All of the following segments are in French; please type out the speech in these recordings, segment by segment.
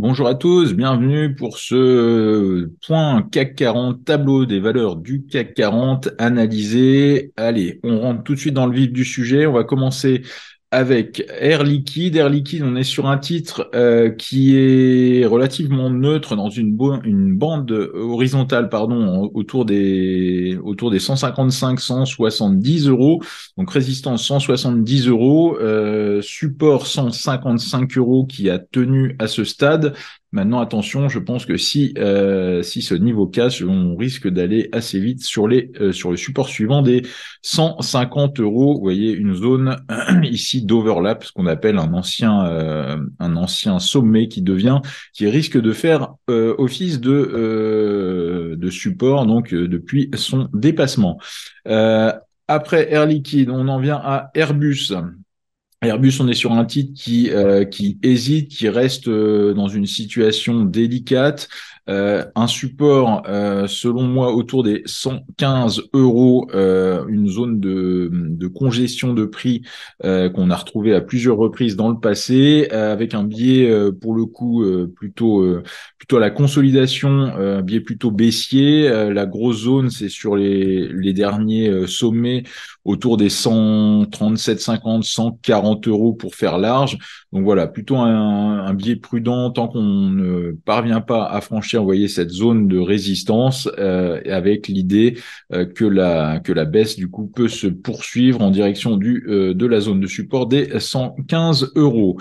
Bonjour à tous, bienvenue pour ce euh, point CAC 40, tableau des valeurs du CAC 40 analysé. Allez, on rentre tout de suite dans le vif du sujet. On va commencer avec Air Liquide. Air Liquide, on est sur un titre euh, qui est relativement neutre dans une, bande horizontale pardon, autour des, autour des 155-170 euros. Donc résistance 170 euros, euh, support 155 euros qui a tenu à ce stade. Maintenant, attention, je pense que si, euh, si ce niveau casse, on risque d'aller assez vite sur, les, euh, sur le support suivant des 150 euros. Vous voyez une zone ici d'overlap, ce qu'on appelle un ancien, euh, un ancien sommet qui devient, qui risque de faire office de, de support donc depuis son dépassement. après Air Liquide, on en vient à Airbus. Airbus, on est sur un titre qui, euh, qui hésite, qui reste euh, dans une situation délicate. Euh, un support, selon moi, autour des 115 euros, une zone de, congestion de prix qu'on a retrouvé à plusieurs reprises dans le passé, avec un biais pour le coup plutôt plutôt à la consolidation, un biais plutôt baissier. la grosse zone, c'est sur les, les derniers sommets autour des 137, 50, 140 euros pour faire large. Donc voilà, plutôt un, un biais prudent tant qu'on ne parvient pas à franchir, vous voyez, cette zone de résistance euh, avec l'idée euh, que la que la baisse du coup peut se poursuivre en direction du euh, de la zone de support des 115 euros.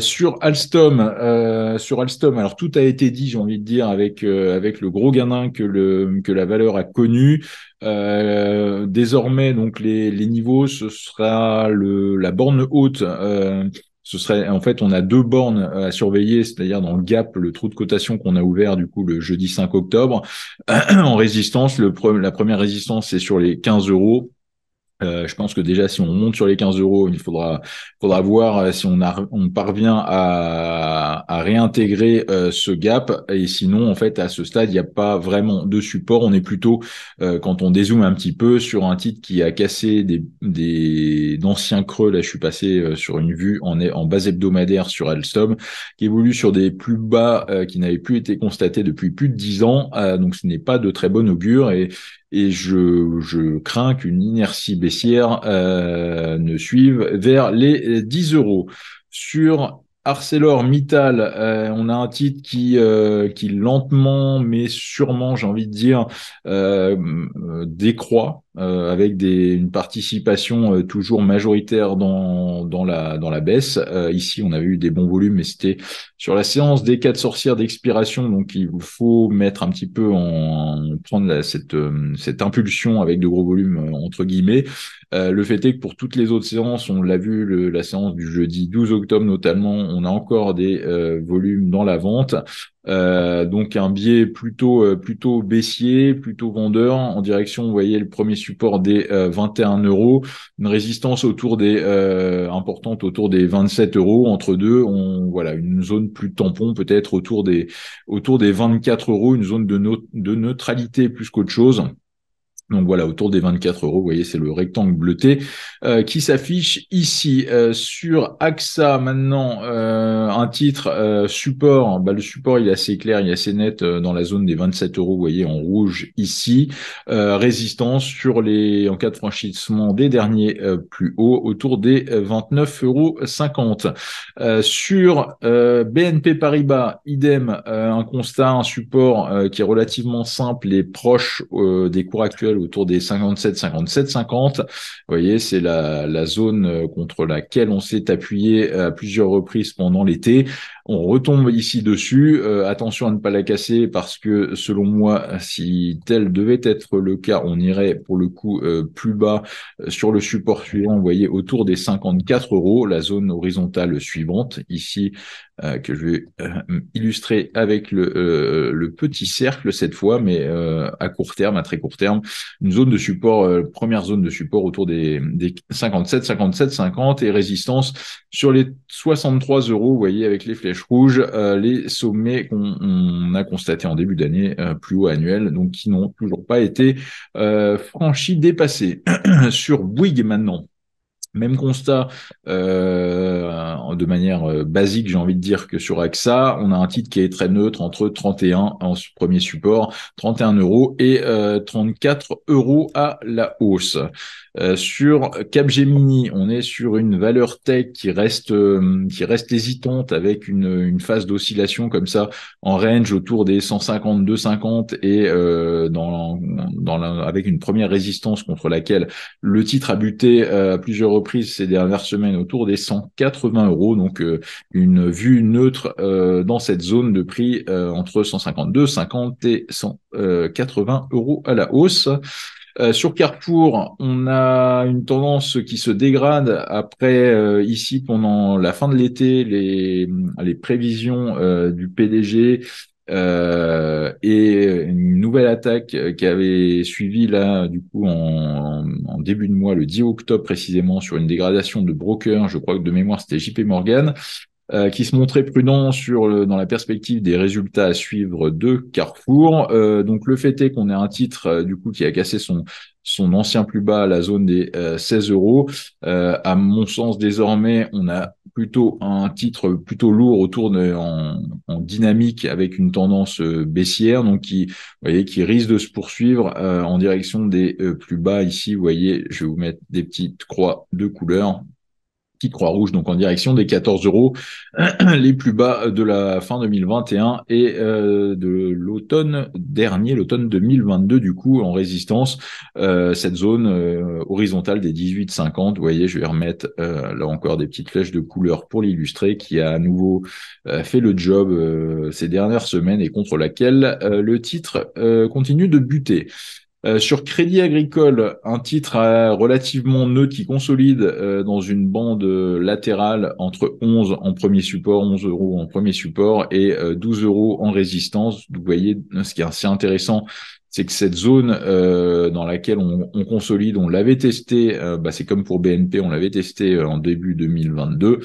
sur Alstom, sur Alstom, alors tout a été dit, j'ai envie de dire, avec avec le gros gain que le que la valeur a connu. Euh, désormais, donc les, les, niveaux, ce sera le, la borne haute. Euh, ce serait en fait, on a deux bornes euh, à surveiller, c'est-à-dire dans le gap, le trou de cotation qu'on a ouvert du coup le jeudi 5 octobre. en résistance, le la première résistance c'est sur les 15 euros euh, je pense que déjà, si on monte sur les 15 euros, il faudra, faudra voir euh, si on, a, on parvient à, réintégrer euh, ce gap. Et sinon, en fait, à ce stade, il n'y a pas vraiment de support. On est plutôt, quand on dézoome un petit peu, sur un titre qui a cassé des, des d'anciens creux. Là, je suis passé sur une vue en, en base hebdomadaire sur Alstom, qui évolue sur des plus bas qui n'avaient plus été constatés depuis plus de 10 ans. donc, ce n'est pas de très bon augure. Et et je, je crains qu'une inertie baissière euh, ne suive vers les 10 euros. Sur ArcelorMittal, euh, on a un titre qui, euh, qui lentement mais sûrement, j'ai envie de dire, euh, décroît. Euh, avec des, une participation euh, toujours majoritaire dans, dans, la, dans la baisse. Euh, ici, on a eu des bons volumes, mais c'était sur la séance des quatre sorcières d'expiration. Donc, il faut mettre un petit peu en prendre cette, cette impulsion avec de gros volumes entre guillemets. le fait est que pour toutes les autres séances, on l'a vu, la séance du jeudi 12 octobre notamment, on a encore des volumes dans la vente. Euh, donc un biais plutôt euh, plutôt baissier, plutôt vendeur en direction, vous voyez le premier support des 21 euh, euros, une résistance autour des importante autour des 27 euros entre deux, on voilà une zone plus tampon peut-être autour des autour des 24 euros, une zone de neutralité plus qu'autre chose. Donc voilà, autour des 24 euros, vous voyez, c'est le rectangle bleuté euh, qui s'affiche ici. Euh, sur AXA, maintenant, euh, un titre support. Bah, le support, il est assez clair, il est assez net dans la zone des 27 euros, vous voyez, en rouge ici. résistance sur les en cas de franchissement des derniers plus hauts, autour des 29,50 euros. Sur BNP Paribas, idem, un constat, un support qui est relativement simple et proche des cours actuels autour des 57, 57, 50. Vous voyez, c'est la, zone euh, contre laquelle on s'est appuyé à plusieurs reprises pendant l'été. On retombe ici dessus. Euh, attention à ne pas la casser parce que selon moi, si tel devait être le cas, on irait pour le coup euh, plus bas sur le support suivant. Vous voyez, autour des 54 euros, la zone horizontale suivante ici que je vais illustrer avec le, le petit cercle cette fois, mais à court terme, à très court terme, une zone de support, euh, première zone de support autour des, 57, 57, 50 et résistance sur les 63 euros, vous voyez, avec les flèches rouges, euh, les sommets qu'on a constatés en début d'année euh, plus haut annuel, donc qui n'ont toujours pas été franchis, dépassés. sur Bouygues maintenant. Même constat euh, de manière euh, basique, j'ai envie de dire que sur AXA, on a un titre qui est très neutre entre 31 en premier support, 31 euros et 34 euh, euros à la hausse. sur Capgemini, on est sur une valeur tech qui reste qui reste hésitante avec une, une phase d'oscillation comme ça en range autour des 150, 250 et dans, dans avec une première résistance contre laquelle le titre a buté à plusieurs reprise ces dernières semaines autour des 180 euros, donc euh, une vue neutre euh, dans cette zone de prix euh, entre 152, 50 et 180 euros à la hausse. sur Carrefour, on a une tendance qui se dégrade après ici pendant la fin de l'été les, les prévisions du PDG euh, et une nouvelle attaque euh, qui avait suivi là du coup en, en, début de mois le 10 octobre précisément sur une dégradation de broker je crois que de mémoire c'était JP Morgan euh, qui se montrait prudent sur le, dans la perspective des résultats à suivre de Carrefour. Euh, donc le fait est qu'on a un titre euh, du coup qui a cassé son son ancien plus bas à la zone des 16 euros. à mon sens, désormais, on a plutôt un titre plutôt lourd autour de, en, en dynamique avec une tendance baissière, donc qui, voyez, qui risque de se poursuivre en direction des plus bas. Ici, vous voyez, je vais vous mettre des petites croix de couleur petite Croix-Rouge, donc en direction des 14 euros, les plus bas de la fin 2021 et euh, de l'automne dernier, l'automne 2022 du coup, en résistance, euh, cette zone euh, horizontale des 18,50. Vous voyez, je vais remettre là encore des petites flèches de couleur pour l'illustrer, qui a à nouveau fait le job ces dernières semaines et contre laquelle le titre continue de buter. Euh, sur Crédit Agricole, un titre relativement neutre qui consolide euh, dans une bande euh, latérale entre 11 en premier support, 11 euros en premier support et 12 euros en résistance. Vous voyez, ce qui est assez intéressant, c'est que cette zone euh, dans laquelle on, consolide, on l'avait testé, euh, bah, c'est comme pour BNP, on l'avait testé euh, en début 2022.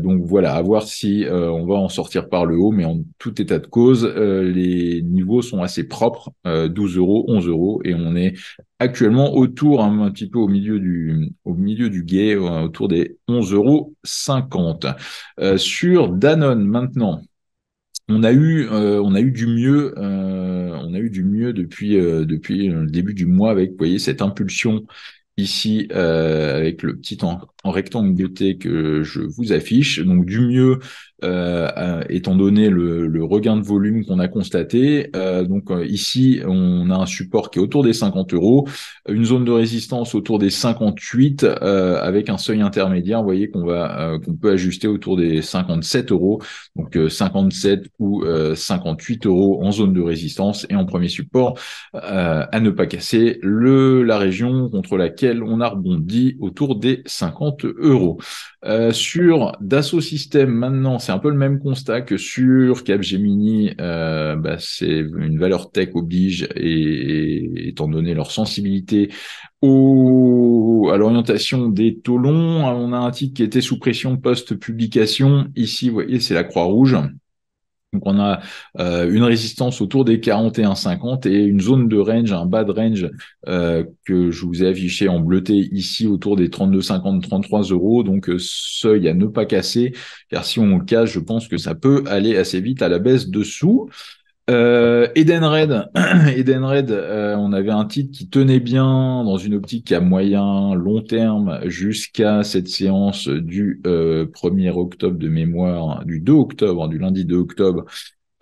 donc voilà, à voir si on va en sortir par le haut, mais en tout état de cause, les niveaux sont assez propres, 12 euros, 11 euros, et on est actuellement autour, hein, un petit peu au milieu du, au milieu du guet, autour des 11,50 euros. Sur Danone maintenant on a eu, euh, on a eu du mieux, euh, on a eu du mieux depuis euh, depuis le début du mois avec, vous voyez, cette impulsion ici avec le petit en, en rectangle beauté que je vous affiche. Donc du mieux, euh, euh, étant donné le, regain de volume qu'on a constaté. Euh, donc ici, on a un support qui est autour des 50 euros, une zone de résistance autour des 58 avec un seuil intermédiaire. Vous voyez qu'on va qu'on peut ajuster autour des 57 euros, donc 57 ou 58 euros en zone de résistance et en premier support à ne pas casser le la région contre laquelle on a rebondi autour des 50 euh, sur Dassault System, maintenant, c'est un peu le même constat que sur Capgemini. Euh, bah, c'est une valeur tech oblige, et, étant donné leur sensibilité à l'orientation des taux longs, on a un titre qui était sous pression post-publication. Ici, vous voyez, c'est la Croix-Rouge. Donc on a euh, une résistance autour des 41,50 et une zone de range, un bas de range euh, que je vous ai affiché en bleuté ici autour des 32,50, 33 euros. Donc euh, seuil à ne pas casser, car si on le casse, je pense que ça peut aller assez vite à la baisse dessous. Euh, Eden Red, Eden Red euh, on avait un titre qui tenait bien dans une optique à moyen, long terme, jusqu'à cette séance du 1er euh, octobre de mémoire, du 2 octobre, hein, du lundi 2 octobre,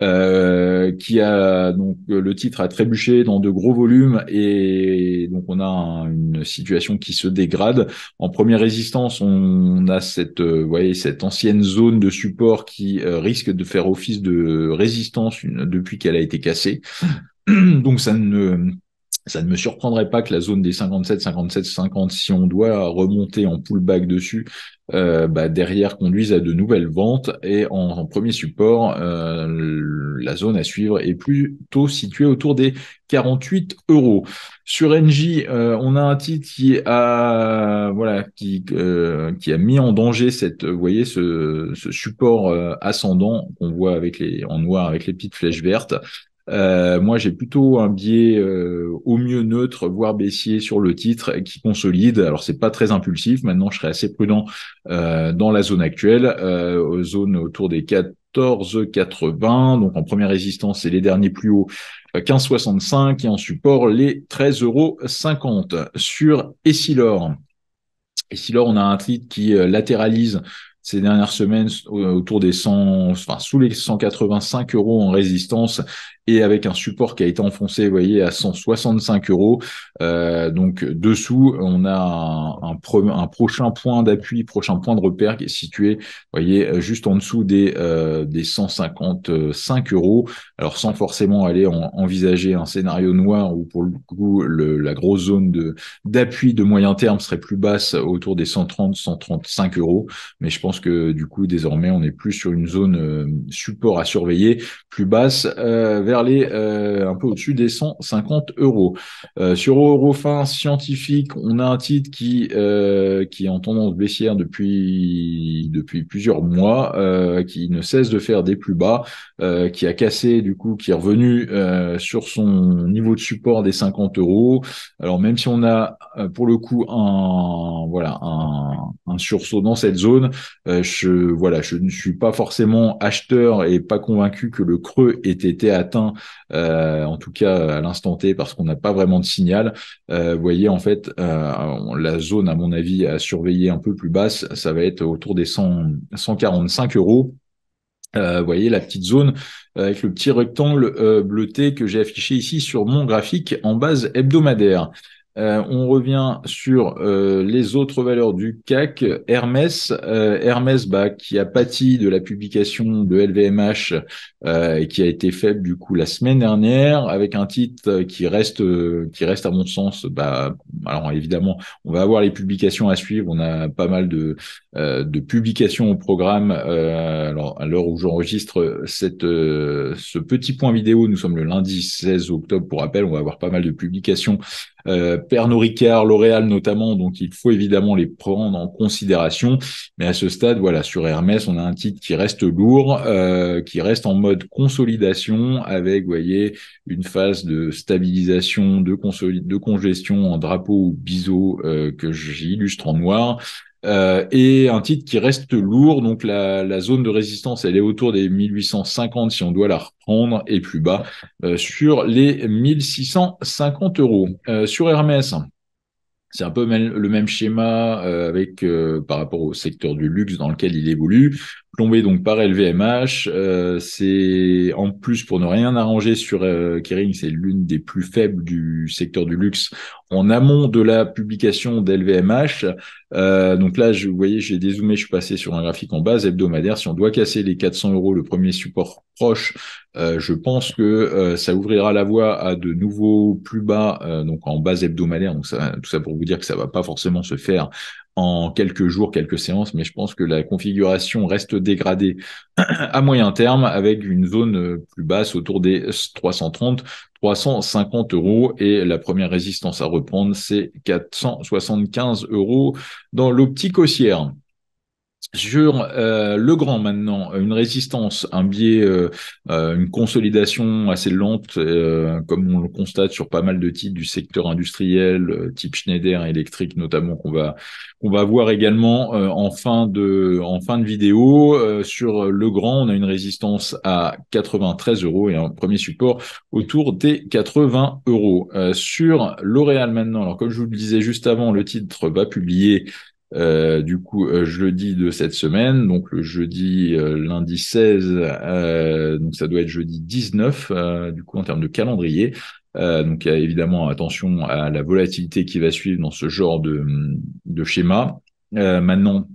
euh, qui a donc euh, le titre a trébuché dans de gros volumes et donc on a une situation qui se dégrade. En première résistance, on a cette euh, vous voyez cette ancienne zone de support qui risque de faire office de résistance depuis qu'elle a été cassée. Donc ça ne ça ne me surprendrait pas que la zone des 57, 57, 50, si on doit remonter en pullback dessus, euh, bah, derrière conduise à de nouvelles ventes. Et en, premier support, euh, la zone à suivre est plutôt située autour des 48 euros. Sur NJ, euh, on a un titre qui a voilà qui qui a mis en danger cette vous voyez ce, ce support ascendant qu'on voit avec les en noir avec les petites flèches vertes. Euh, moi, j'ai plutôt un biais euh, au mieux neutre, voire baissier sur le titre qui consolide. Alors, c'est pas très impulsif. Maintenant, je serai assez prudent euh, dans la zone actuelle, zone autour des 14,80. Donc, en première résistance, c'est les derniers plus hauts 15,65 et en support les 13,50 euros sur Essilor. Essilor, on a un titre qui latéralise ces dernières semaines autour des 100, enfin sous les 185 euros en résistance et avec un support qui a été enfoncé, vous voyez, à 165 euros. Euh, donc dessous, on a un, prochain point d'appui, prochain point de repère qui est situé, vous voyez, juste en dessous des, 155 euh, euros. Alors sans forcément aller envisager un scénario noir où pour le coup la grosse zone d'appui de moyen terme serait plus basse, autour des 130-135 euros. Mais je pense que du coup désormais on est plus sur une zone euh, support à surveiller, plus basse vers aller euh, un peu au-dessus des 150 euros. Euh, sur Eurofin scientifique, on a un titre qui euh, qui est en tendance baissière depuis depuis plusieurs mois, qui ne cesse de faire des plus bas, qui a cassé du coup, qui est revenu sur son niveau de support des 50 euros. Alors même si on a pour le coup un voilà un, sursaut dans cette zone, je voilà je ne suis pas forcément acheteur et pas convaincu que le creux ait été atteint Hein, euh, en tout cas à l'instant T, parce qu'on n'a pas vraiment de signal. Euh, vous voyez, en fait, euh, la zone, à mon avis, à surveiller un peu plus basse, ça va être autour des 145 euros. vous voyez la petite zone avec le petit rectangle bleuté que j'ai affiché ici sur mon graphique en base hebdomadaire. Euh, on revient sur euh, les autres valeurs du CAC. Hermès, euh, Hermès bah, qui a pâti de la publication de LVMH et qui a été faible du coup la semaine dernière, avec un titre qui reste qui reste à mon sens. Bah, alors évidemment, on va avoir les publications à suivre. On a pas mal de de publications au programme. alors à l'heure où j'enregistre cette ce petit point vidéo, nous sommes le lundi 16 octobre pour rappel. On va avoir pas mal de publications. Pernod Ricard, L'Oréal notamment, donc il faut évidemment les prendre en considération. Mais à ce stade, voilà, sur Hermès, on a un titre qui reste lourd, euh, qui reste en mode consolidation, avec, vous voyez, une phase de stabilisation, de, de congestion en drapeau ou biseau euh, que j'illustre en noir. Euh, et un titre qui reste lourd. Donc la, zone de résistance, elle est autour des 1850 si on doit la reprendre, et plus bas euh, sur les 1650 euros. Euh, sur Hermès, c'est un peu le même schéma avec par rapport au secteur du luxe dans lequel il évolue. Plombé donc par LVMH, c'est en plus pour ne rien arranger sur Kering, c'est l'une des plus faibles du secteur du luxe en amont de la publication d'LVMH. Euh, donc là, je, vous voyez, j'ai dézoomé, je suis passé sur un graphique en base hebdomadaire. Si on doit casser les 400 euros, le premier support proche, euh, je pense que euh, ça ouvrira la voie à de nouveaux plus bas, donc en base hebdomadaire. Donc tout ça pour vous dire que ça va pas forcément se faire en quelques jours, quelques séances, mais je pense que la configuration reste dégradée à moyen terme avec une zone euh, plus basse autour des 330, 350 euros et la première résistance à reprendre, c'est 475 euros dans l'optique haussière sur euh, le grand maintenant, euh, une résistance, un biais, euh, une consolidation assez lente, comme on le constate sur pas mal de titres du secteur industriel, type Schneider électrique notamment qu'on va va voir également en fin de en fin de vidéo sur le grand, on a une résistance à 93 euros et un premier support autour des 80 euros sur L'Oréal maintenant. Alors comme je vous le disais juste avant, le titre va publier euh, du coup, euh, jeudi de cette semaine, donc le jeudi, euh, lundi 16, donc ça doit être jeudi 19, du coup, en termes de calendrier. donc, évidemment attention à la volatilité qui va suivre dans ce genre de, de schéma. maintenant,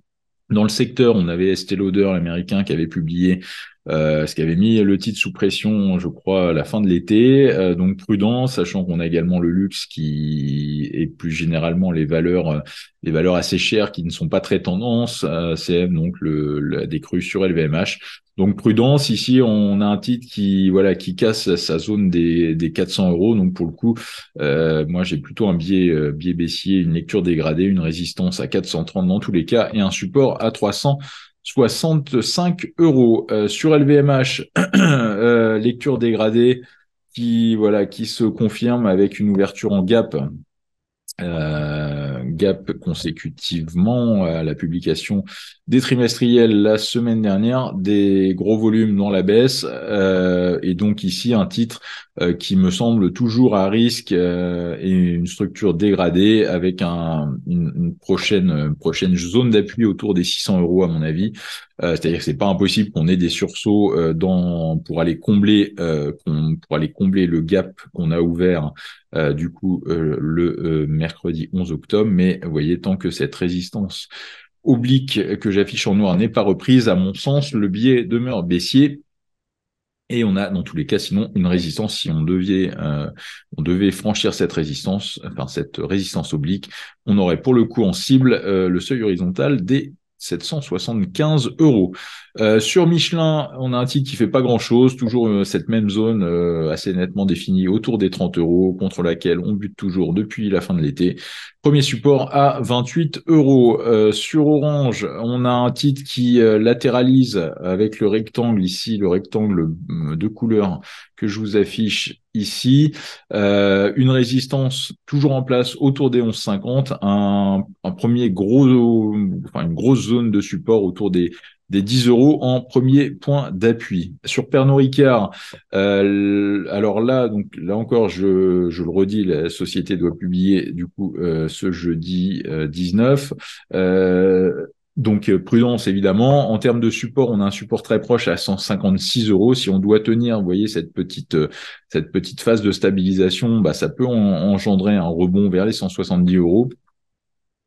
dans le secteur, on avait Estée Lauder, l'américain, qui avait publié euh, ce qui avait mis le titre sous pression, je crois, à la fin de l'été. Euh, donc Prudence, sachant qu'on a également le luxe qui est plus généralement les valeurs, euh, les valeurs assez chères qui ne sont pas très tendances, euh, CM donc le, la sur LVMH. Donc prudence ici, on a un titre qui voilà qui casse sa zone des, 400 euros. Donc pour le coup, moi j'ai plutôt un biais biais baissier, une lecture dégradée, une résistance à 430 dans tous les cas et un support à 300. 65 euros. Euh, sur LVMH, euh, lecture dégradée qui, voilà, qui se confirme avec une ouverture en gap euh, gap consécutivement à la publication des trimestriels la semaine dernière, des gros volumes dans la baisse, euh, et donc ici un titre euh, qui me semble toujours à risque et une structure dégradée avec une, prochaine, prochaine zone d'appui autour des 600 euros à mon avis. C'est-à-dire que c'est pas impossible qu'on ait des sursauts pour aller combler pour aller combler le gap qu'on a ouvert du coup le mercredi 11 octobre, mais vous voyez, tant que cette résistance oblique que j'affiche en noir n'est pas reprise, à mon sens, le biais demeure baissier. Et on a dans tous les cas sinon une résistance. Si on devait, euh, on devait franchir cette résistance, enfin cette résistance oblique, on aurait pour le coup en cible euh, le seuil horizontal des 775 euros. Euh, sur Michelin, on a un titre qui fait pas grand-chose, toujours euh, cette même zone euh, assez nettement définie autour des 30 euros, contre laquelle on bute toujours depuis la fin de l'été. Premier support à 28 euros. sur Orange, on a un titre qui latéralise avec le rectangle ici, le rectangle de couleur que je vous affiche ici, euh, une résistance toujours en place autour des 11,50, un, un premier gros, enfin une grosse zone de support autour des des 10 euros en premier point d'appui. Sur Pernod Ricard, euh, alors là, donc là encore, je, je, le redis, la société doit publier du coup euh, ce jeudi euh, 19. Donc euh, prudence évidemment. En termes de support, on a un support très proche à 156 euros. Si on doit tenir, vous voyez cette petite euh, cette petite phase de stabilisation, bah ça peut engendrer un rebond vers les 170 euros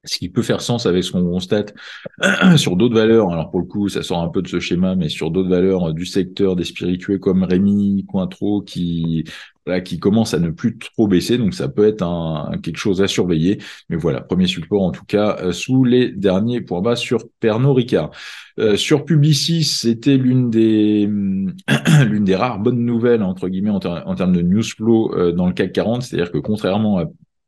ce qui peut faire sens avec ce qu'on constate sur d'autres valeurs. Alors pour le coup, ça sort un peu de ce schéma, mais sur d'autres valeurs du secteur des spiritueux comme Rémi Cointreau, qui Là, qui commence à ne plus trop baisser. Donc ça peut être quelque chose à surveiller. Mais voilà, premier support en tout cas euh, sous les derniers points bas sur Pernod Ricard. Euh, sur Publicis, c'était l'une des l'une des rares bonnes nouvelles entre guillemets en, termes de news flow euh, dans le CAC 40, c'est-à-dire que contrairement à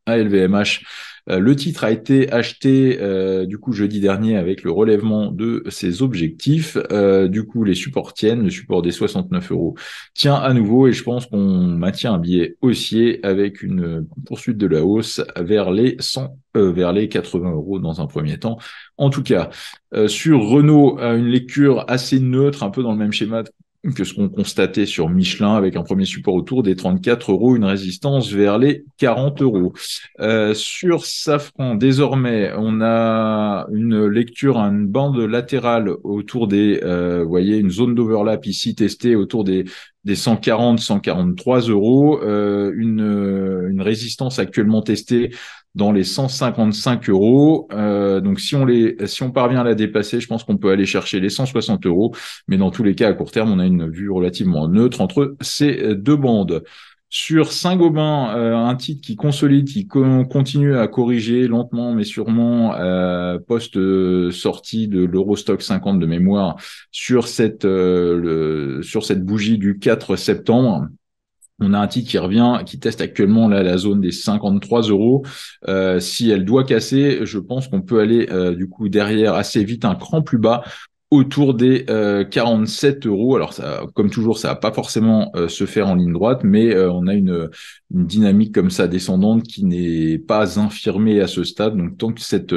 à LVMH, euh, le titre a été acheté euh, du coup jeudi dernier avec le relèvement de ses objectifs. Euh, du coup, les supports tiennent, le support des 69 euros tient à nouveau et je pense qu'on maintient un billet haussier avec une poursuite de la hausse vers les 100 vers les 80 euros dans un premier temps. En tout cas, sur Renault, une lecture assez neutre, un peu dans le même schéma que ce qu'on constatait sur Michelin avec un premier support autour des 34 euros, une résistance vers les 40 euros. Euh, sur Safran, désormais, on a une lecture, une bande latérale autour des, euh, vous voyez, une zone d'overlap ici testée autour des des 140, 143 euros, euh, une, euh, une, résistance actuellement testée dans les 155 euros. Euh, donc si on les, si on parvient à la dépasser, je pense qu'on peut aller chercher les 160 euros. Mais dans tous les cas, à court terme, on a une vue relativement neutre entre ces deux bandes. Sur Saint-Gobain, euh, un titre qui consolide, qui continue à corriger lentement mais sûrement euh, post euh, sortie de l'Eurostock 50 de mémoire sur cette sur cette bougie du 4 septembre. On a un titre qui revient, qui teste actuellement la zone des 53 euros. si elle doit casser, je pense qu'on peut aller du coup derrière assez vite un cran plus bas autour des 47 euh, euros. Alors, ça, comme toujours, ça va pas forcément euh, se faire en ligne droite, mais euh, on a une, dynamique comme ça descendante qui n'est pas infirmée à ce stade. Donc, tant que cette,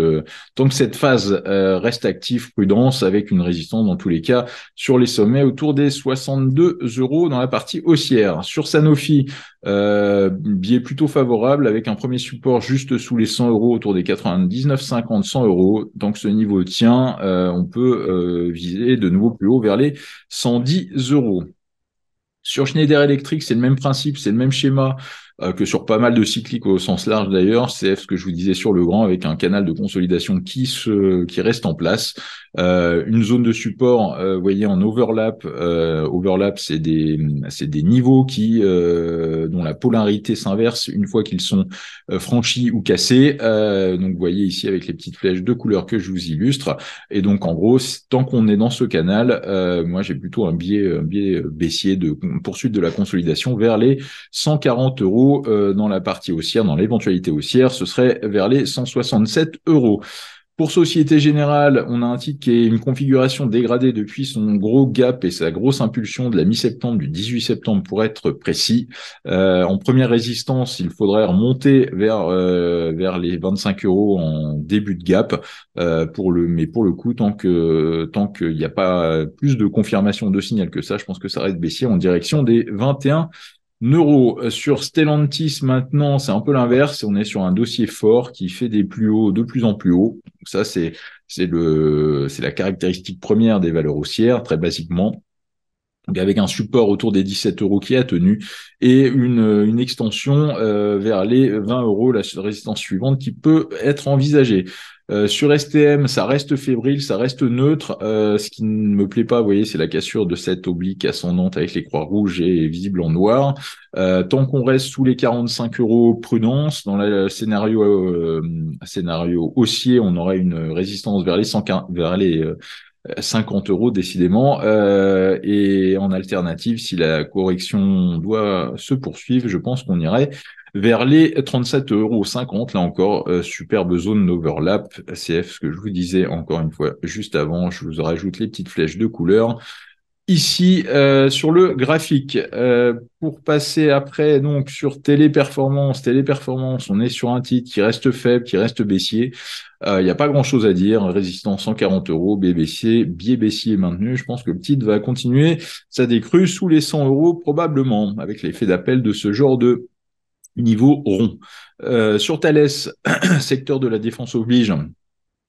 tant que cette phase reste active, prudence avec une résistance dans tous les cas sur les sommets autour des 62 euros dans la partie haussière. Sur Sanofi, biais plutôt favorable avec un premier support juste sous les 100 euros autour des 99, 50, 100 euros. Tant que ce niveau tient, on peut viser de nouveau plus haut vers les 110 euros. Sur Schneider Electric, c'est le même principe, c'est le même schéma. Euh, que sur pas mal de cycliques au sens large d'ailleurs, c'est ce que je vous disais sur le grand avec un canal de consolidation qui se qui reste en place, euh, une zone de support, euh, vous voyez en overlap, overlap c'est des c'est des niveaux qui dont la polarité s'inverse une fois qu'ils sont franchis ou cassés. donc vous voyez ici avec les petites flèches de couleur que je vous illustre. Et donc en gros, tant qu'on est dans ce canal, moi j'ai plutôt un biais un biais baissier de poursuite de la consolidation vers les 140 euros euh, dans la partie haussière, dans l'éventualité haussière, ce serait vers les 167 euros. Pour Société Générale, on a un titre qui est une configuration dégradée depuis son gros gap et sa grosse impulsion de la mi-septembre, du 18 septembre pour être précis. Euh, en première résistance, il faudrait remonter vers euh, vers les 25 euros en début de gap. pour le, mais pour le coup, tant que tant qu'il n'y a pas plus de confirmation de signal que ça, je pense que ça reste baissier en direction des 21 Neuro, euh, sur Stellantis maintenant, c'est un peu l'inverse. On est sur un dossier fort qui fait des plus hauts, de plus en plus hauts. ça, c'est, c'est le, c'est la caractéristique première des valeurs haussières, très basiquement. avec un support autour des 17 euros qui a tenu et une, une extension euh, vers les 20 euros, la résistance suivante qui peut être envisagée. Euh, sur STM, ça reste fébrile, ça reste neutre. Euh, ce qui ne me plaît pas, vous voyez, c'est la cassure de cette oblique ascendante avec les croix rouges et visible en noir. Euh, tant qu'on reste sous les 45 euros, prudence. Dans le scénario, scénario haussier, on aurait une résistance vers les vers les 50 euros décidément. et en alternative, si la correction doit se poursuivre, je pense qu'on irait vers les 37,50 euros. Là encore, euh, superbe zone d'overlap. CF, ce que je vous disais encore une fois juste avant, je vous rajoute les petites flèches de couleur. Ici euh, sur le graphique, euh, pour passer après donc sur téléperformance, téléperformance, on est sur un titre qui reste faible, qui reste baissier. Il n'y a pas grand chose à dire. Résistance 140 euros, BBC, biais baissier maintenu. Je pense que le titre va continuer ça décrue sous les 100 euros probablement avec l'effet d'appel de ce genre de niveau rond. Euh, sur Thales, secteur de la défense oblige,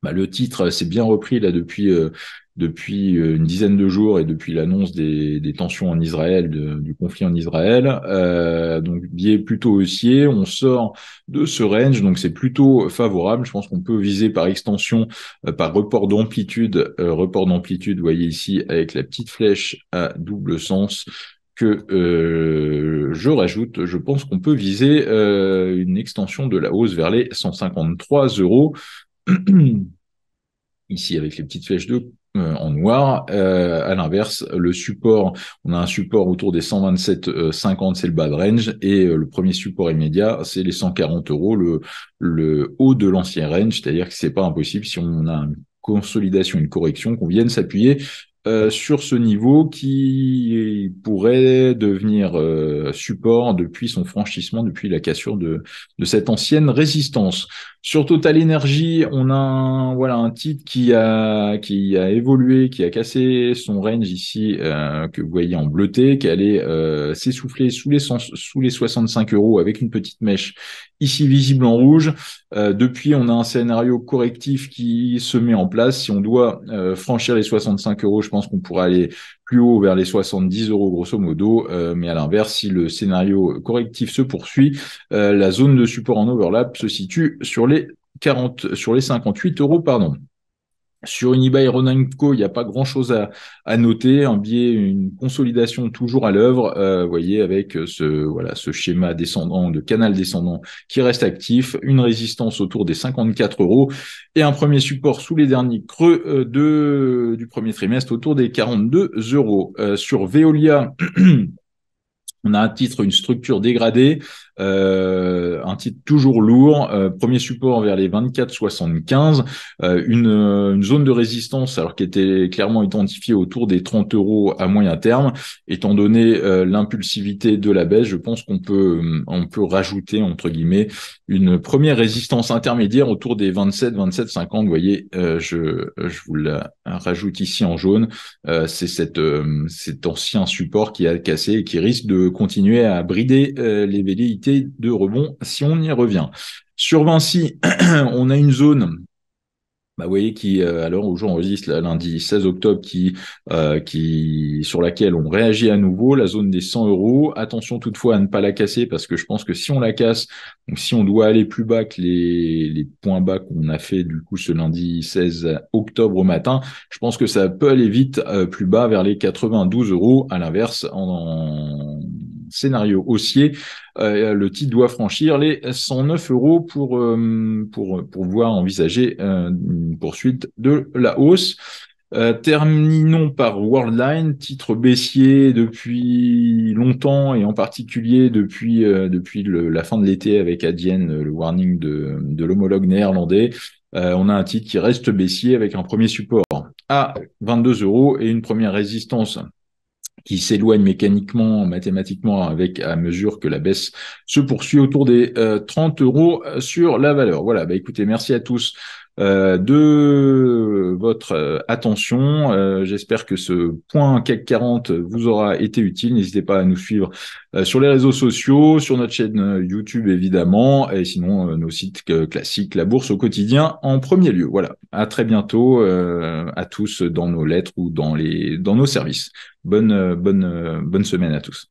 bah, le titre s'est bien repris là depuis euh, depuis euh, une dizaine de jours et depuis l'annonce des, tensions en Israël, du conflit en Israël. donc biais plutôt haussier, on sort de ce range, donc c'est plutôt favorable. Je pense qu'on peut viser par extension, par report d'amplitude, report d'amplitude, vous voyez ici avec la petite flèche à double sens, que euh, je rajoute, je pense qu'on peut viser euh, une extension de la hausse vers les 153 euros. Ici, avec les petites flèches de euh, en noir. à l'inverse, le support, on a un support autour des 127,50, c'est le bas de range, et le premier support immédiat, c'est les 140 euros, le, le haut de l'ancien range, c'est-à-dire que c'est pas impossible si on a une consolidation, une correction, qu'on vienne s'appuyer euh, sur ce niveau qui pourrait devenir euh, support depuis son franchissement, depuis la cassure de, de cette ancienne résistance. Sur Total Energy, on a un, voilà un titre qui a qui a évolué, qui a cassé son range ici euh, que vous voyez en bleuté, qui allait s'essouffler sous les sous les 65 euros avec une petite mèche ici visible en rouge. Euh, depuis, on a un scénario correctif qui se met en place. Si on doit euh, franchir les 65 euros, je pense qu'on pourrait aller plus haut vers les 70 euros grosso modo. Euh, mais à l'inverse, si le scénario correctif se poursuit, la zone de support en overlap se situe sur les 40, sur les 58 euros, pardon. Sur Unibail Ronanco, il n'y a pas grand-chose à, noter. Un biais, une consolidation toujours à l'œuvre, euh, vous voyez, avec ce voilà ce schéma descendant, de canal descendant qui reste actif, une résistance autour des 54 euros et un premier support sous les derniers creux euh, de, du premier trimestre autour des 42 euros. Euh, sur Veolia. On a un titre, une structure dégradée, euh, un titre toujours lourd, euh, premier support vers les 24,75, euh, une, zone de résistance alors qui était clairement identifiée autour des 30 euros à moyen terme. Étant donné l'impulsivité de la baisse, je pense qu'on peut on peut rajouter entre guillemets une première résistance intermédiaire autour des 27, 27, 50. Vous voyez, je je vous la rajoute ici en jaune. C'est cette cet ancien support qui a cassé et qui risque de continuer à brider euh, les velléités de rebond si on y revient. Sur Vinci, on a une zone bah, vous voyez qui, on résiste où lundi 16 octobre, qui, euh, qui, sur laquelle on réagit à nouveau, la zone des 100 euros. Attention toutefois à ne pas la casser parce que je pense que si on la casse, donc si on doit aller plus bas que les, les points bas qu'on a fait du coup ce lundi 16 octobre au matin, je pense que ça peut aller vite euh, plus bas vers les 92 euros. À l'inverse, en, en scénario haussier, euh, le titre doit franchir les 109 euros pour, euh, pour, pour pouvoir envisager euh, une poursuite de la hausse. terminons par Worldline, titre baissier depuis longtemps et en particulier depuis, depuis la fin de l'été avec Adyen, le warning de, de l'homologue néerlandais. on a un titre qui reste baissier avec un premier support à 22 euros et une première résistance qui s'éloigne mécaniquement, mathématiquement, avec à mesure que la baisse se poursuit autour des 30 euh, euros euh, sur la valeur. Voilà, bah écoutez, merci à tous euh, de votre euh, attention. Euh, j'espère que ce point CAC e 40 vous aura été utile. N'hésitez pas à nous suivre sur les réseaux sociaux, sur notre chaîne YouTube évidemment, et sinon nos sites classiques, la bourse au quotidien en premier lieu. Voilà. À très bientôt à tous dans nos lettres ou dans les dans nos services. Bonne bonne bonne semaine à tous.